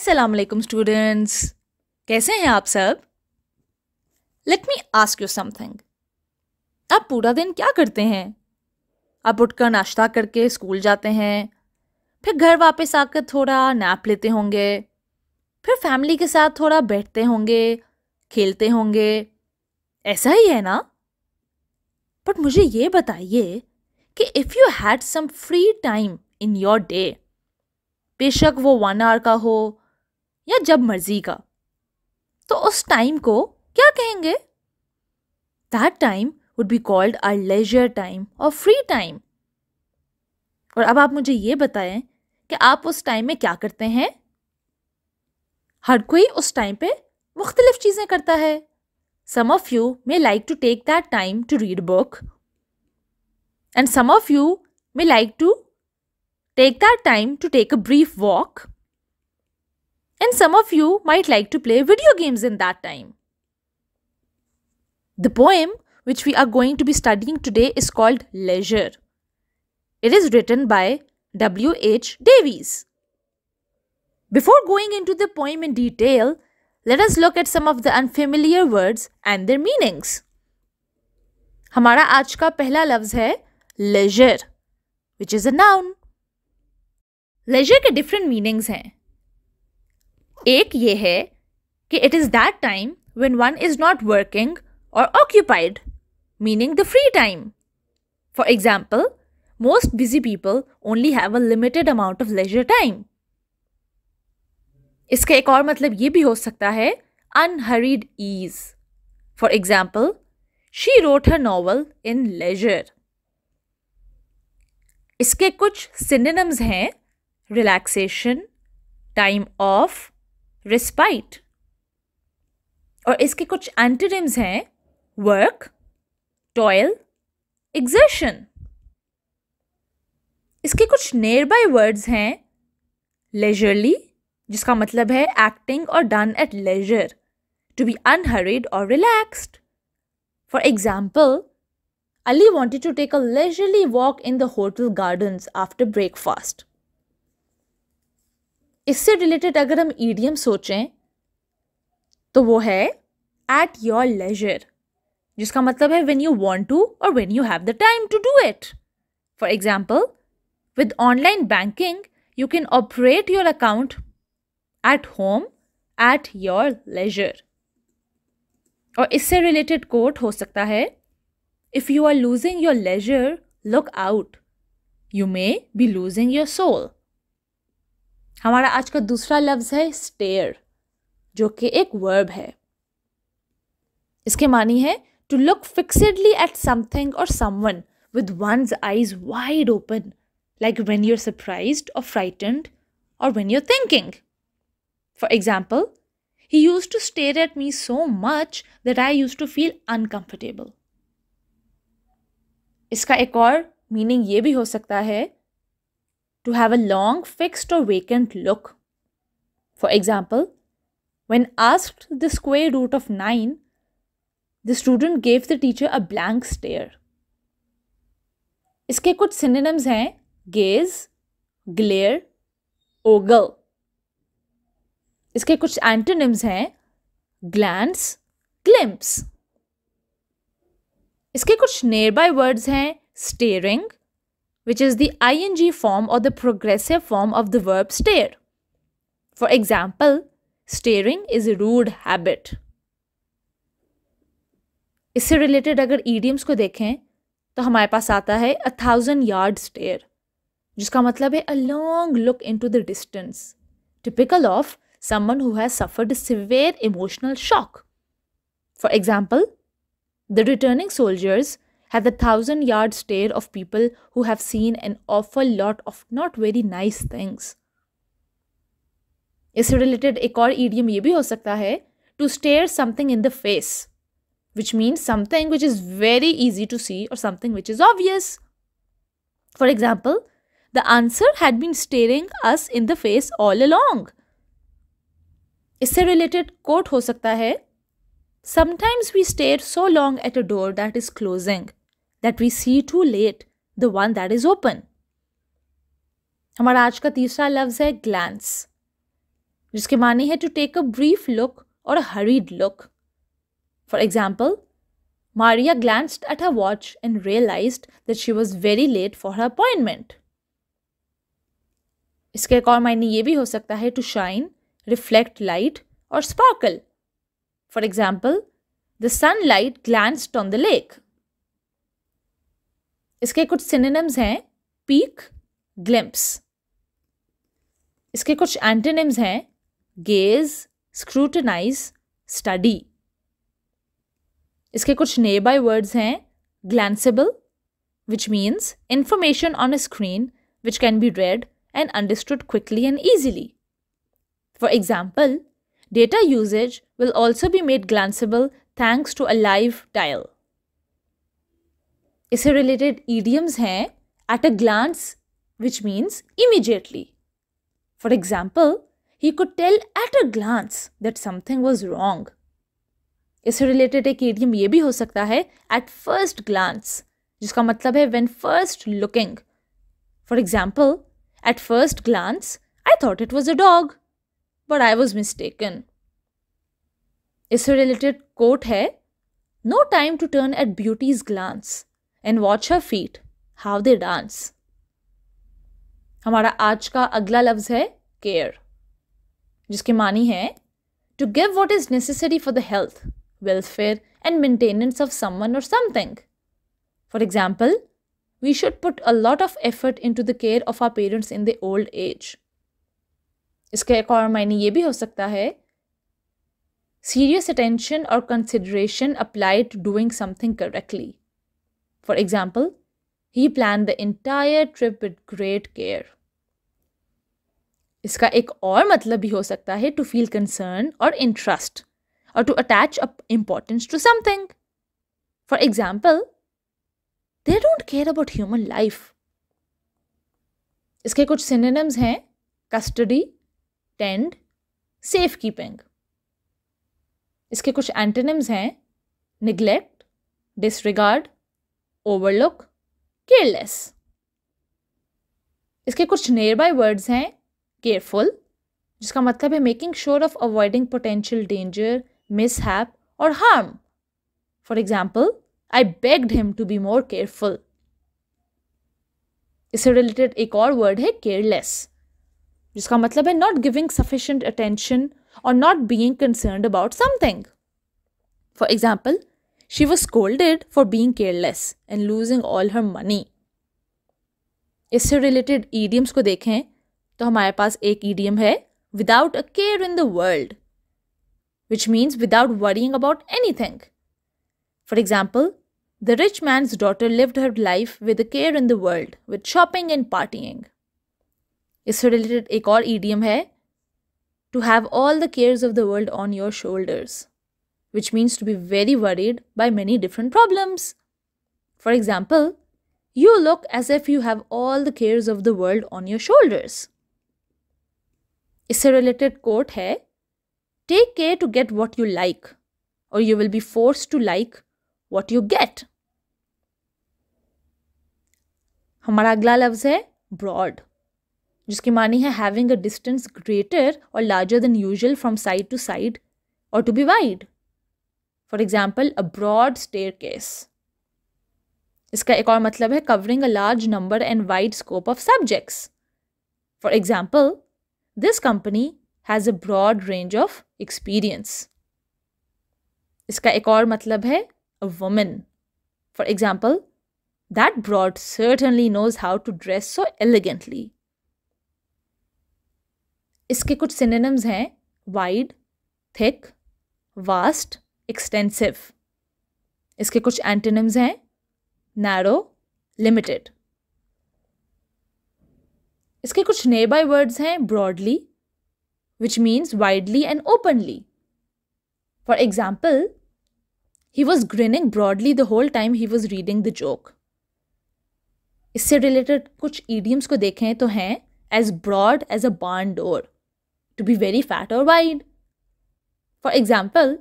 अस्सलाम स्टूडेंट्स कैसे हैं आप सब let me ask you something आप पूरा दिन क्या करते हैं आप उठकर नाश्ता करके स्कूल जाते हैं फिर घर वापस आकर थोड़ा नैप लेते होंगे फिर फैमिली के साथ थोड़ा बैठते होंगे खेलते होंगे ऐसा ही है ना बट मुझे ये बताइए कि if you had some free time in your day बेशक वो वन आवर का हो या जब मर्जी का तो उस टाइम को क्या कहेंगे that time would be called or leisure time और फ्री टाइम और अब आप मुझे ये बताएं कि आप उस टाइम में क्या करते हैं हर कोई उस टाइम पे मुख्तलिफ चीज़ें करता है some of you may like to take that time to read book and some of you may like to take that time to take a brief walk and some of you might like to play video games in that time. The poem which we are going to be studying today is called Leisure. It is written by W. H. Davies. Before going into the poem in detail, let us look at some of the unfamiliar words and their meanings. हमारा आज का पहला लफ्ज Leisure, leisure which is a noun leisure के different एक ये है कि it is that time when one is not working और occupied meaning the free time for example most busy people only have a limited amount of leisure time इसका एक और मतलब ये भी हो सकता है unhurried ease for example she wrote her novel in leisure इसके कुछ सिनेम्स हैं रिलैक्सेशन टाइम ऑफ रिस्पाइट और इसके कुछ एंटीडिम्स हैं वर्क टॉयल एग्जर्शन इसके कुछ नियर बाय वर्ड्स हैं लेजरली जिसका मतलब है एक्टिंग और done at leisure to be unhurried और relaxed for example Ali wanted to take a leisurely walk in the hotel gardens after breakfast इससे रिलेटेड अगर हम ईडियम सोचें तो वो है एट योर लेजर जिसका मतलब है वेन यू वॉन्ट टू और when you have the time to do it for example with online banking you can operate your account at home at your leisure और इससे रिलेटेड कोर्ट हो सकता है if you are losing your leisure look out you may be losing your soul हमारा आज का दूसरा लफ्ज़ है स्टेयर जो कि एक वर्ब है इसके मानी है to look fixedly at something और someone with one eyes wide open like when you're surprised और फ्राइटेंड और when you're thinking for example he used to stare at me so much that I used to feel uncomfortable इसका एक और meaning ये भी हो सकता है to have a long, fixed, or vacant look. For example, when asked the square root of 9, the student gave the teacher a blank stare. Iske kuch synonyms hain gaze, glare, ogle. Iske kuch antonyms hain glance, glimpse. Iske kuch nearby words hain staring, which is the ing form or the progressive form of the verb stare. For example, staring is a rude habit. इससे related अगर idioms को देखें तो हमारे पास आता है a thousand yard stair जिसका मतलब है a long look into the distance typical of someone who has suffered severe emotional shock for example the returning soldiers had the thousand yard stare of people who have seen an awful lot of not very nice things. इससे related एक और idiom ये भी हो सकता है to stare something in the face which means something which is very easy to see और something which is obvious for example the answer had been staring us in the face all along इससे related quote हो सकता है Sometimes we stare so long at a door that is closing that we see too late the one that is open हमारा आज का तीसरा लफ्ज है ग्लैंस जिसके माने है to take a brief look और a hurried look for example Maria glanced at her watch and realise that she was very late for her appointment इसके एक और मायने ये भी हो सकता है टू शाइन रिफ्लेक्ट लाइट और sparkle for example the sunlight glanced on the lake इसके कुछ सिनेम्स हैं पीक ग्लिम्प्स इसके कुछ एंटेनिम्स हैं गेज स्क्रूटनाइज स्टडी इसके कुछ नेबाय वर्ड्स हैं glanceable which means information on a screen which can be read and understood quickly and easily for example data usage will also be made glanceable thanks to a live tile इससे related idioms हैं at a glance which means immediately for example he could tell at a glance that something was wrong इससे related एक idiom ये भी हो सकता है eight first glance जिसका मतलब है when first looking for example at first glance I thought it was a dog but I was mistaken इससे रिलेटेड कोट है no time to turn at beauty's glance and watch her feet how they dance हमारा आज का अगला लफ्ज़ है care जिसकी मानी है to give what is necessary for the health welfare and maintenance of someone और something for example we should put a lot of effort into the care of our parents in the old age. इसका एक और मायने ये भी हो सकता है सीरियस अटेंशन और consideration apply to doing something correctly For example, he planned the entire trip with great care. इसका एक और मतलब भी हो सकता है टू फील कंसर्न और इंटरेस्ट और to attach a importance to something for example they don't care about human life इसके कुछ सिनेम्स हैं कस्टडी टेंड सेफ कीपिंग इसके कुछ एंटेनम्स हैं निगलेक्ट डिसरिगार्ड ओवरलुक केयरलेस इसके कुछ नियर बाय वर्ड्स हैं केयरफुल जिसका मतलब है making sure of avoiding potential danger mishap और harm for example I begged him to be more careful इससे रिलेटेड एक और वर्ड है केयरलेस जिसका मतलब है नॉट गिविंग सफिशेंट अटेंशन और not being concern about something for example She was scolded for being careless and losing all her money. इससे related idioms को देखें तो हमारे पास एक ईडियम है without a care in the world which means without worrying about anything for example the rich man's daughter lived her life with care in the world with shopping and partying इससे related एक और idiom है to have all the cares of the world on your shoulders which means to be very worried by many different problems. For example, you look as if you have all the cares of the world on your shoulders. इससे related quote है take care to get what you like or you will be force to like what you get हमारा अगला लफ्ज़ है broad जिसकी मानी है having a distance greater और larger than usual from side to side और to be wide for example a broad staircase इसका एक और मतलब है covering a large number and wide scope of subjects for example this company has a broad range of experience इसका एक और मतलब है a women for example that broad certainly knows how to dress so elegantly इसके कुछ सिनेम्स हैं wide thick vast extensive इसके कुछ एंटेनम्स हैं नैरो लिमिटेड इसके कुछ ने बाय वर्ड्स हैं broadly which means widely and openly for example he was grinning broadly the whole time he was reading the joke इससे रिलेटेड कुछ idioms को देखें तो हैं एज ब्रॉड एज अ बॉन्ड or to be very fat और wide for example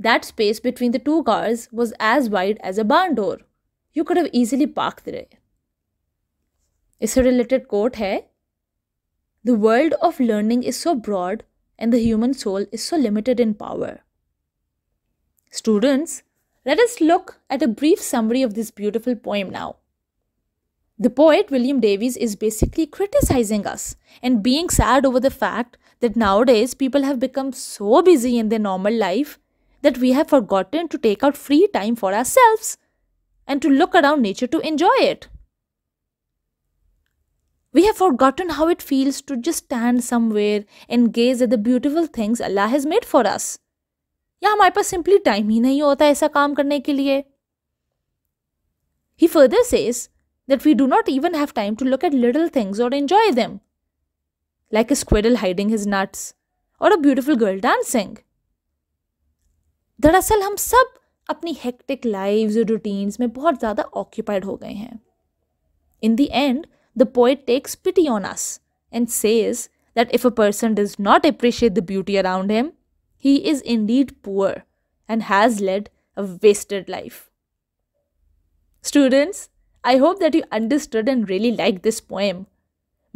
That space between the two cars was as wide as a barn door. You could have easily parked there. Is there. related related quote the world of learning is so broad, and the human soul is so limited in power. Students, let us look at a brief summary of this beautiful poem now. The poet William Davies is basically criticizing us and being sad over the fact that nowadays people have become so busy in their normal life that we have forgotten to take out free time for ourselves and to look around nature to enjoy it. We have forgotten how it feels to just stand somewhere and gaze at the beautiful things Allah has made for us. या हमारे पास simply time ही नहीं होता ऐसा काम करने के लिए he further says that we do not even have time to look at little things और enjoy them like a squirrel hiding his nuts और अ ब्यूटिफुल गर्ल डांसिंग दरअसल हम सब अपनी हेक्टिक लाइव्स और रूटीन्स में बहुत ज़्यादा ऑक्यूपाइड हो गए हैं in the end the poet takes pity on us and says that if a person does not appreciate the beauty around him he is indeed poor and has led a wasted life students I hope that you understood and really like this poem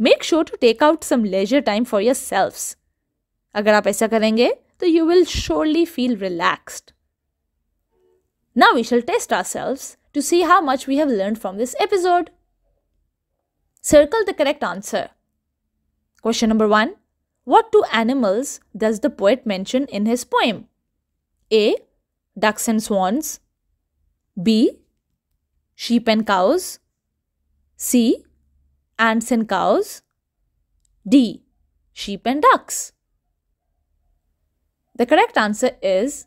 make sure to take out some leisure time for yourself अगर आप ऐसा करेंगे so you will surely feel relaxed. Now we shall test ourselves to see how much we have learned from this episode. Circle the correct answer. Question number 1. What two animals does the poet mention in his poem? A. Ducks and swans. B. Sheep and cows. C. Ants and cows. D. Sheep and ducks. The correct answer is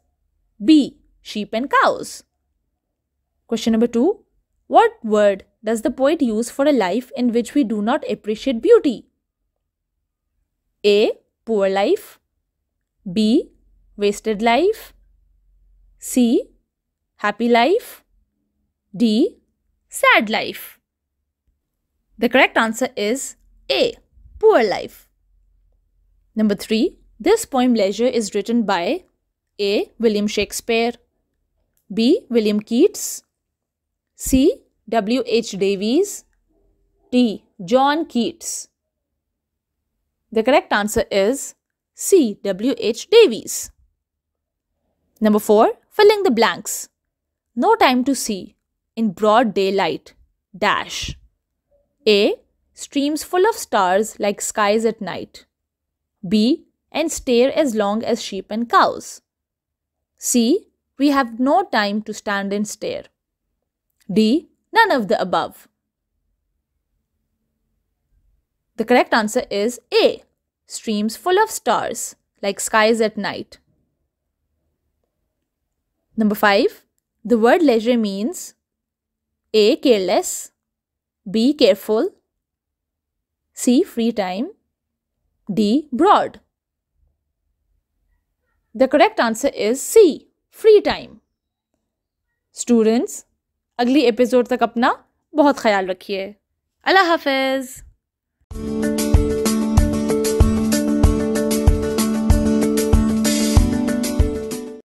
B. Sheep and cows. Question number 2. What word does the poet use for a life in which we do not appreciate beauty? A. Poor life. B. Wasted life. C. Happy life. D. Sad life. The correct answer is A. Poor life. Number 3. This poem Leisure is written by A. William Shakespeare B. William Keats C. W. H. Davies D. John Keats The correct answer is C. W. H. Davies Number 4. Filling the blanks No time to see in broad daylight dash A. Streams full of stars like skies at night B and stare as long as sheep and cows. C. We have no time to stand and stare. D. None of the above. The correct answer is A. Streams full of stars, like skies at night. Number 5. The word leisure means A. Careless B. Careful C. Free time D. Broad The correct answer is C. Free time. Students, अगली episode तक अपना बहुत ख्याल रखिए अल्लाह हाफिज़